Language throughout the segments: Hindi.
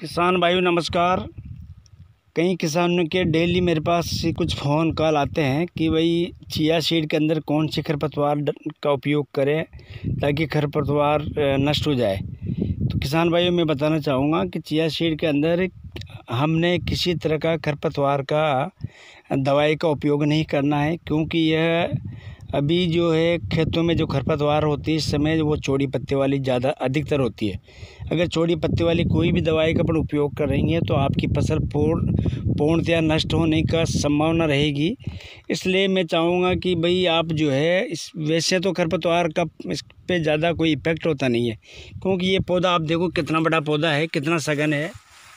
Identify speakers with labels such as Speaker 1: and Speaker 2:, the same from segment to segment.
Speaker 1: किसान भाई नमस्कार कई किसानों के डेली मेरे पास कुछ फ़ोन कॉल आते हैं कि भाई चिया सीड के अंदर कौन से खरपतवार का उपयोग करें ताकि खरपतवार नष्ट हो जाए तो किसान भाइयों मैं बताना चाहूँगा कि चिया सीड के अंदर हमने किसी तरह का खरपतवार का दवाई का उपयोग नहीं करना है क्योंकि यह अभी जो है खेतों में जो खरपतवार होती है इस समय वो चौड़ी पत्ते वाली ज़्यादा अधिकतर होती है अगर चौड़ी पत्ते वाली कोई भी दवाई का अपन उपयोग करेंगे तो आपकी फसल पूर्ण पूर्णतया नष्ट होने का संभावना रहेगी इसलिए मैं चाहूँगा कि भाई आप जो है इस वैसे तो खरपतवार का इस पर ज़्यादा कोई इफेक्ट होता नहीं है क्योंकि ये पौधा आप देखो कितना बड़ा पौधा है कितना सघन है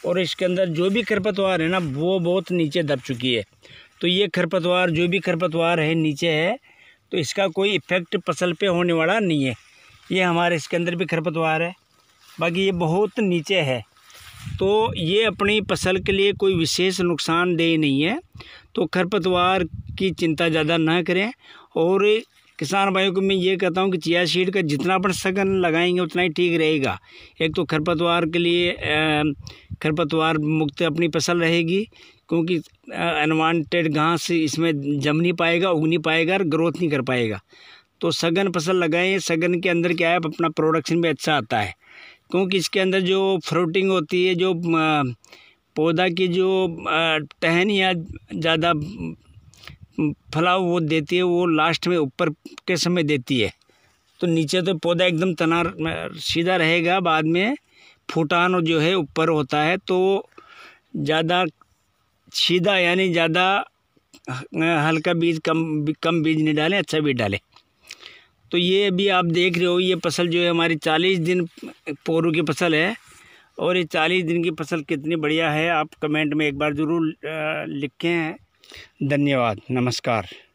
Speaker 1: और इसके अंदर जो भी खरपतवार है ना वो बहुत नीचे दब चुकी है तो ये खरपतवार जो भी खरपतवार है नीचे है तो इसका कोई इफ़ेक्ट फसल पे होने वाला नहीं है ये हमारे इसके अंदर भी खरपतवार है बाकी ये बहुत नीचे है तो ये अपनी फसल के लिए कोई विशेष नुकसानदेह नहीं है तो खरपतवार की चिंता ज़्यादा ना करें और किसान भाइयों को मैं ये कहता हूँ कि चिया सीड का जितना अपन सघन लगाएंगे उतना ही ठीक रहेगा एक तो खरपतवार के लिए खरपतवार मुक्त अपनी फसल रहेगी क्योंकि अनवांटेड घास इसमें जम नहीं पाएगा उग नहीं पाएगा और ग्रोथ नहीं कर पाएगा तो सघन फसल लगाएं सघन के अंदर क्या है अपना प्रोडक्शन भी अच्छा आता है क्योंकि इसके अंदर जो फ्रूटिंग होती है जो पौधा की जो या ज़्यादा फलाव वो देती है वो लास्ट में ऊपर के समय देती है तो नीचे तो पौधा एकदम तना सीधा रहेगा बाद में फुटान जो है ऊपर होता है तो ज़्यादा सीधा यानी ज़्यादा हल्का बीज कम कम बीज नहीं डालें अच्छा बीज डालें तो ये अभी आप देख रहे हो ये फसल जो है हमारी चालीस दिन पोरू की फसल है और ये चालीस दिन की फसल कितनी बढ़िया है आप कमेंट में एक बार ज़रूर लिखें धन्यवाद नमस्कार